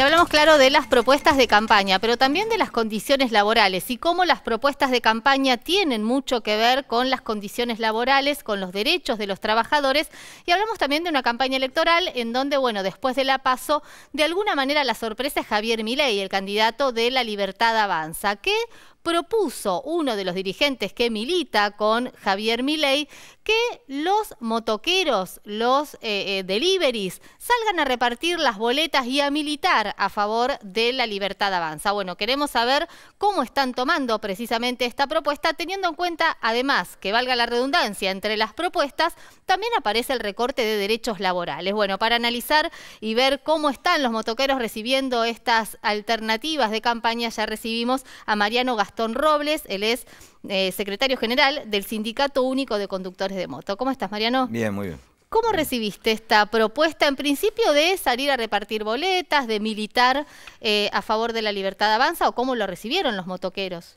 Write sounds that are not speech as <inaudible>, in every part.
Y hablamos, claro, de las propuestas de campaña, pero también de las condiciones laborales y cómo las propuestas de campaña tienen mucho que ver con las condiciones laborales, con los derechos de los trabajadores. Y hablamos también de una campaña electoral en donde, bueno, después de la paso, de alguna manera la sorpresa es Javier Milei, el candidato de la Libertad Avanza, que propuso uno de los dirigentes que milita con Javier Milei que los motoqueros, los eh, eh, deliveries, salgan a repartir las boletas y a militar a favor de la libertad avanza. Bueno, queremos saber cómo están tomando precisamente esta propuesta, teniendo en cuenta además que valga la redundancia entre las propuestas, también aparece el recorte de derechos laborales. Bueno, para analizar y ver cómo están los motoqueros recibiendo estas alternativas de campaña, ya recibimos a Mariano Gastón Gastón Robles. Él es eh, secretario general del Sindicato Único de Conductores de Moto. ¿Cómo estás, Mariano? Bien, muy bien. ¿Cómo recibiste esta propuesta en principio de salir a repartir boletas, de militar eh, a favor de la libertad de avanza o cómo lo recibieron los motoqueros?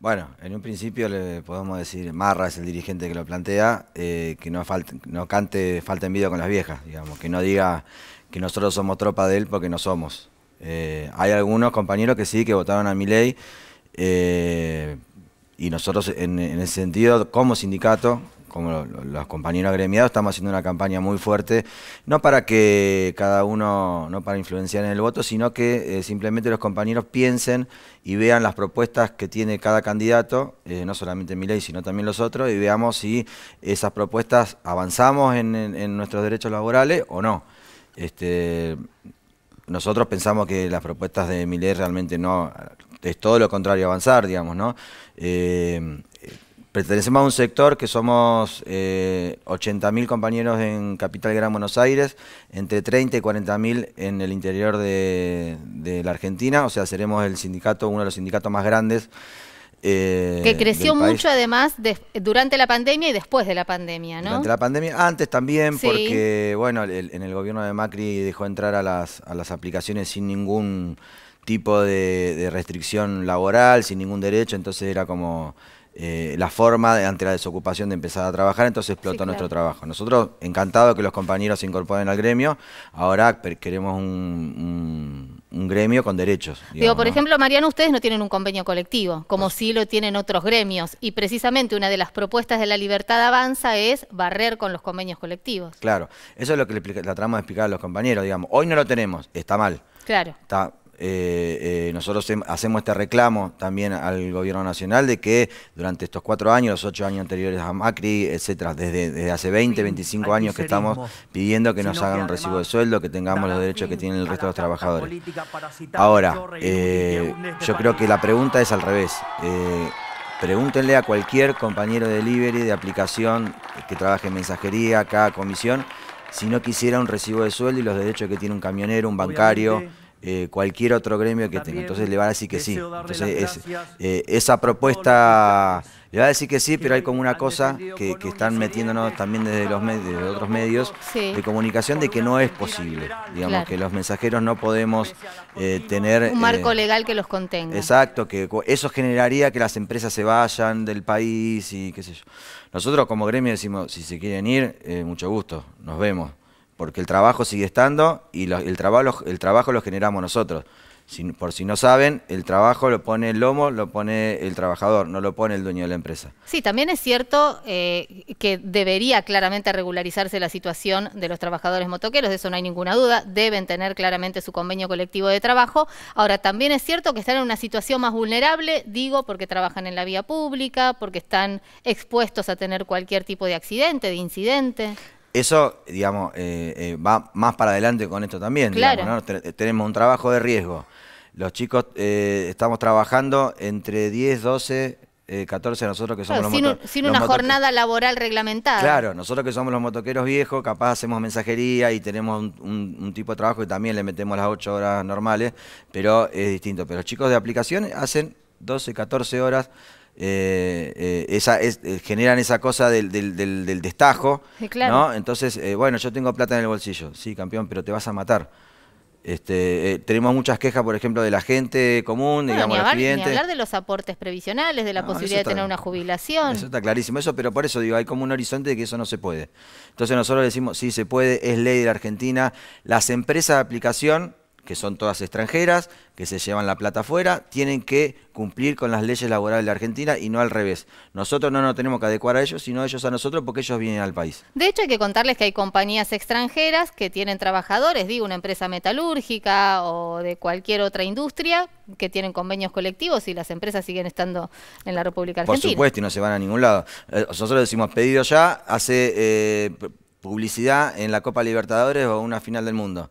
Bueno, en un principio le podemos decir, Marra es el dirigente que lo plantea, eh, que no, cante falta en Vida con las viejas, digamos, que no diga que nosotros somos tropa de él porque no somos. hay algunos compañeros que sí, que votaron a mi ley eh, y nosotros en, en, ese sentido, como sindicato, como los compañeros agremiados, estamos haciendo una campaña muy fuerte, no para que cada uno, no para influenciar en el voto, sino que eh, simplemente los compañeros piensen y vean las propuestas que tiene cada candidato, eh, no solamente Milei, sino también los otros, y veamos si esas propuestas avanzamos en, nuestros derechos laborales o no. Este, nosotros pensamos que las propuestas de Miley realmente no es todo lo contrario a avanzar, digamos, ¿no? Eh, pertenecemos a un sector que somos 80.000 eh, compañeros en Capital Gran Buenos Aires, entre 30 y 40.000 en el interior de, la Argentina, o sea, seremos el sindicato, uno de los sindicatos más grandes. Eh, que creció mucho además durante la pandemia y después de la pandemia, ¿no? Durante la pandemia, antes también, porque bueno, en el gobierno de Macri dejó entrar a las aplicaciones sin ningún tipo de, restricción laboral, sin ningún derecho, entonces era como... Eh, la forma ante la desocupación de empezar a trabajar, entonces explotó nuestro trabajo. Nosotros, encantados que los compañeros se incorporen al gremio, ahora queremos un, gremio con derechos. Digo, por ejemplo, Mariano, ustedes no tienen un convenio colectivo, como sí lo tienen otros gremios, y precisamente una de las propuestas de la libertad avanza es barrer con los convenios colectivos. Claro, eso es lo que le, tratamos de explicar a los compañeros, digamos, hoy no lo tenemos, está mal. Claro. Está, eh, eh, nosotros hacemos este reclamo también al gobierno nacional de que durante estos cuatro años, los ocho años anteriores a Macri, etcétera, desde, hace 20, 25 años que estamos pidiendo que nos hagan un recibo de sueldo, que tengamos los derechos que tienen el resto de los trabajadores. Ahora, yo eh, este creo que la pregunta es al revés. pregúntenle a cualquier compañero de delivery, de aplicación, que trabaje en mensajería, acá, comisión, si no quisiera un recibo de sueldo y los derechos que tiene un camionero, un bancario. Eh, cualquier otro gremio que tenga. Entonces le va a decir que sí. Entonces eh, esa propuesta le va a decir que sí, pero hay como una cosa que, están metiéndonos también desde los medios, de otros medios de comunicación de que no es posible. Digamos que los mensajeros no podemos eh, tener... Un marco legal que los contenga. Exacto, que eso generaría que las empresas se vayan del país y qué sé yo. Nosotros como gremio decimos, si se quieren ir, mucho gusto, nos vemos porque el trabajo sigue estando y el, trabajo, el trabajo lo generamos nosotros. por si no saben, el trabajo lo pone el lomo, lo pone el trabajador, no lo pone el dueño de la empresa. Sí, también es cierto eh, que debería claramente regularizarse la situación de los trabajadores motoqueros, de eso no hay ninguna duda, deben tener claramente su convenio colectivo de trabajo. Ahora, también es cierto que están en una situación más vulnerable, digo, porque trabajan en la vía pública, porque están expuestos a tener cualquier tipo de accidente, de incidente. Eso, digamos, eh, eh, va más para adelante con esto también. Tenemos un trabajo de riesgo. Los chicos eh, estamos trabajando entre 10, 12, 14 nosotros que somos los Sin, sin una jornada laboral reglamentada. Claro, nosotros que somos los motoqueros viejos, capaz hacemos mensajería y tenemos un, un tipo de trabajo que también le metemos las 8 horas normales, pero es distinto. Pero los chicos de aplicación hacen 12, 14 horas eh, eh, eh, generan esa cosa del, destajo. Entonces, bueno, yo tengo plata en el bolsillo, sí, campeón, pero te vas a matar. Este, tenemos muchas quejas, por ejemplo, de la gente común, digamos, hablar, los clientes. de los aportes previsionales, de la posibilidad de tener una jubilación. Eso está clarísimo, eso, pero por eso digo, hay como un horizonte de que eso no se puede. Entonces nosotros decimos, sí se puede, es ley de la Argentina. Las empresas de aplicación que son todas extranjeras, que se llevan la plata afuera, tienen que cumplir con las leyes laborales de Argentina y no al revés. Nosotros no nos tenemos que adecuar a ellos, sino ellos a nosotros porque ellos vienen al país. De hecho, hay que contarles que hay compañías extranjeras que tienen trabajadores, digo, una empresa metalúrgica o de cualquier otra industria que tienen convenios colectivos y las empresas siguen estando en la República Argentina. Por supuesto, y no se van a ningún lado. Eh, nosotros decimos pedido ya, hace eh, publicidad en la Copa Libertadores o una final del mundo.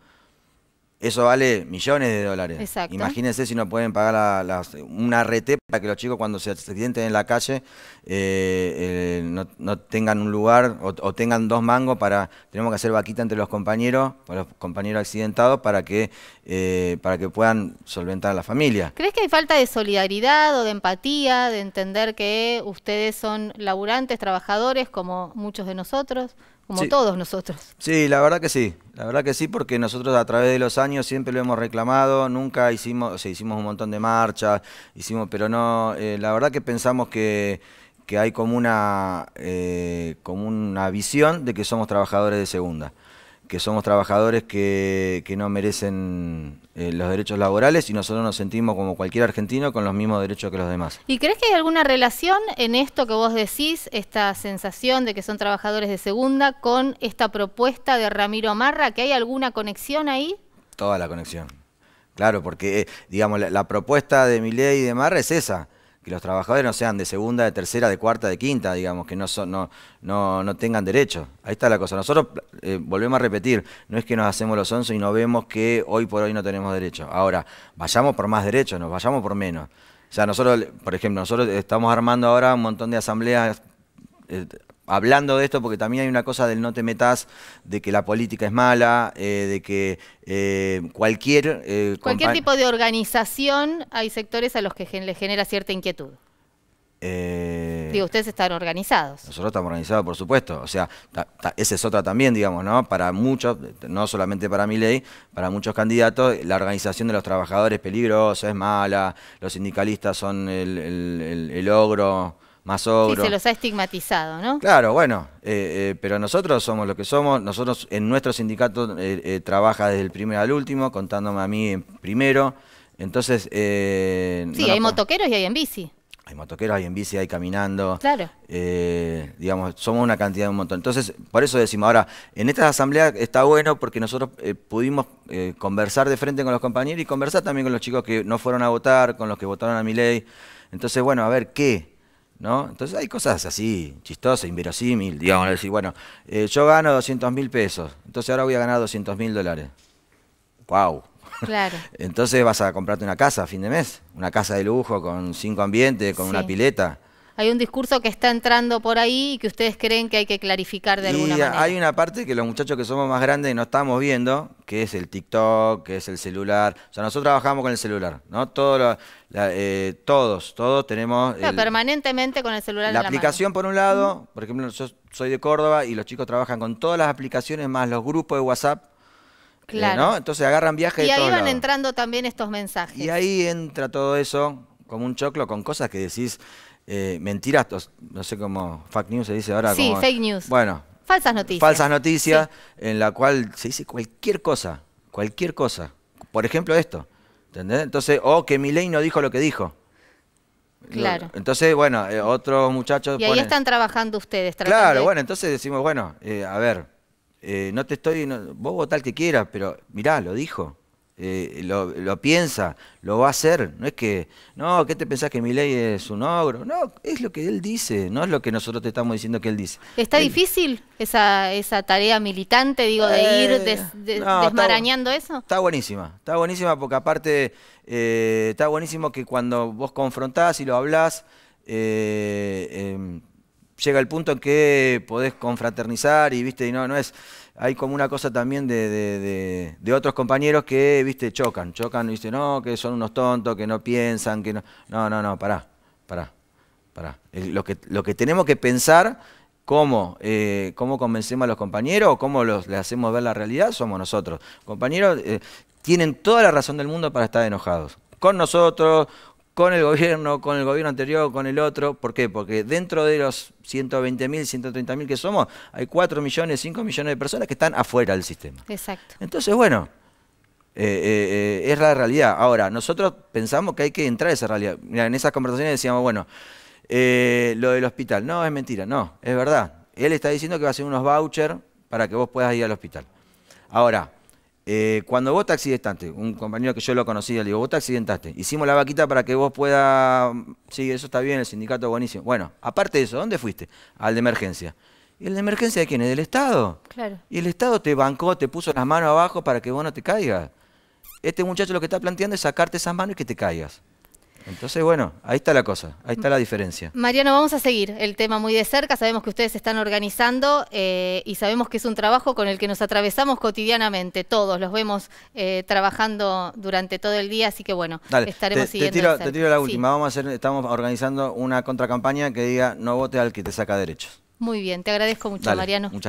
Eso vale millones de dólares. Imagínense si no pueden pagar una RT para que los chicos cuando se accidenten en la calle eh, eh, no, tengan un lugar o, tengan dos mangos para... Tenemos que hacer vaquita entre los compañeros, para los compañeros accidentados, para que, eh, para que puedan solventar a la familia. ¿Crees que hay falta de solidaridad o de empatía, de entender que ustedes son laburantes, trabajadores como muchos de nosotros? como todos nosotros. Sí, la verdad que sí, la verdad que sí, porque nosotros a través de los años siempre lo hemos reclamado, nunca hicimos, o sea, hicimos un montón de marchas, hicimos, pero no, eh, la verdad que pensamos que, hay como una, eh, como una visión de que somos trabajadores de segunda que somos trabajadores que, no merecen eh, los derechos laborales y nosotros nos sentimos como cualquier argentino con los mismos derechos que los demás. ¿Y crees que hay alguna relación en esto que vos decís, esta sensación de que son trabajadores de segunda, con esta propuesta de Ramiro amarra ¿Que hay alguna conexión ahí? Toda la conexión. Claro, porque, eh, digamos, la, propuesta de Miley y de Marra es esa que los trabajadores no sean de segunda, de tercera, de cuarta, de quinta, digamos, que no, tengan derecho. Ahí está la cosa. Nosotros, eh, volvemos a repetir, no es que nos hacemos los onzos y no vemos que hoy por hoy no tenemos derecho. Ahora, vayamos por más derechos, nos vayamos por menos. O sea, nosotros, por ejemplo, nosotros estamos armando ahora un montón de asambleas eh, hablando de esto, porque también hay una cosa del no te metas, de que la política es mala, eh, de que eh, cualquier... Eh, cualquier tipo de organización hay sectores a los que le genera cierta inquietud. Digo, ustedes están organizados. Nosotros estamos organizados, por supuesto. O sea, esa es otra también, digamos, ¿no? Para muchos, no solamente para mi ley, para muchos candidatos, la organización de los trabajadores es peligrosa, es mala, los sindicalistas son el, el, el ogro más se los ha estigmatizado, ¿no? Claro, bueno, eh, eh, pero nosotros somos lo que somos. Nosotros en nuestro sindicato eh, trabaja desde el primero al último, contándome a mí primero. Entonces. sí, hay motoqueros y hay en bici. Hay motoqueros, hay en bici, hay caminando. Claro. digamos, somos una cantidad de un montón. Entonces, por eso decimos, ahora, en esta asamblea está bueno porque nosotros pudimos conversar de frente con los compañeros y conversar también con los chicos que no fueron a votar, con los que votaron a mi ley. Entonces, bueno, a ver qué ¿no? Entonces hay cosas así, chistosas, inverosímiles. digamos, decir, bueno, eh, yo gano 200 mil pesos, entonces ahora voy a ganar 200 mil dólares. ¡Wow! <laughs> entonces vas a comprarte una casa a fin de mes, una casa de lujo con cinco ambientes, con una pileta hay un discurso que está entrando por ahí y que ustedes creen que hay que clarificar de alguna manera. Hay una parte que los muchachos que somos más grandes no estamos viendo, que es el TikTok, que es el celular. O sea, nosotros trabajamos con el celular, ¿no? Todos eh, todos, todos tenemos... permanentemente con el celular. La, aplicación por un lado, por ejemplo, yo soy de Córdoba y los chicos trabajan con todas las aplicaciones más los grupos de WhatsApp. Eh, claro. Entonces agarran viajes. Y ahí van entrando también estos mensajes. Y ahí entra todo eso como un choclo con cosas que decís, eh, mentiras, no sé cómo, fake news se dice ahora. Sí, fake news. Bueno. Falsas noticias. Falsas noticias, en la cual se dice cualquier cosa, cualquier cosa. Por ejemplo, esto. ¿Entendés? Entonces, o oh, que Milei no dijo lo que dijo. Claro. Entonces, bueno, eh, otros muchachos. Y ahí están trabajando ustedes. Claro, bueno, entonces decimos, bueno, eh, a ver, eh, no te estoy. vos votá que quieras, pero mirá, lo dijo. Eh, lo, piensa, lo va a hacer. No es que, no, ¿qué te pensás que mi ley es un ogro? No, es lo que él dice, no es lo que nosotros te estamos diciendo que él dice. ¿Está eh, difícil esa, tarea militante, digo, de eh, ir desmarañando eso? Está buenísima, está buenísima porque aparte está buenísimo que cuando vos confrontás y lo hablás, em, llega el punto en que podés confraternizar y viste, y no, no es hay como una cosa también de, otros compañeros que, viste, chocan, chocan y dicen, no, que son unos tontos, que no piensan, que no. No, no, no, pará, pará, pará. lo, que, lo que tenemos que pensar, cómo, eh, convencemos a los compañeros o cómo los, les hacemos ver la realidad, somos nosotros. Compañeros eh, tienen toda la razón del mundo para estar enojados. Con nosotros, con el gobierno, con el gobierno anterior, con el otro. ¿Por qué? Porque dentro de los 120.000, 130.000 que somos, hay 4 millones, 5 millones de personas que están afuera del sistema. Exacto. Entonces, bueno, eh, eh, eh, es la realidad. Ahora, nosotros pensamos que hay que entrar a esa realidad. Mira, en esas conversaciones decíamos, bueno, lo del hospital. No, es mentira, no, es verdad. Él está diciendo que va a hacer unos vouchers para que vos puedas ir al hospital. Ahora, eh, cuando vos te accidentaste, un compañero que yo lo conocía, le digo, vos te accidentaste, hicimos la vaquita para que vos puedas, sí, eso está bien, el sindicato buenísimo. Bueno, aparte de eso, ¿dónde fuiste? Al de emergencia. ¿Y el de emergencia de quién? del Estado? Claro. Y el Estado te bancó, te puso las manos abajo para que vos no te caigas. Este muchacho lo que está planteando es sacarte esas manos y que te caigas. Entonces, bueno, ahí está la cosa, ahí está la diferencia. Mariano, vamos a seguir el tema muy de cerca. Sabemos que ustedes están organizando eh, y sabemos que es un trabajo con el que nos atravesamos cotidianamente, todos los vemos eh, trabajando durante todo el día, así que bueno, estaremos siguiendo. Te tiro, te la última, vamos a hacer, estamos organizando una contracampaña que diga no vote al que te saca derechos. Muy bien, te agradezco mucho, Mariano. Muchas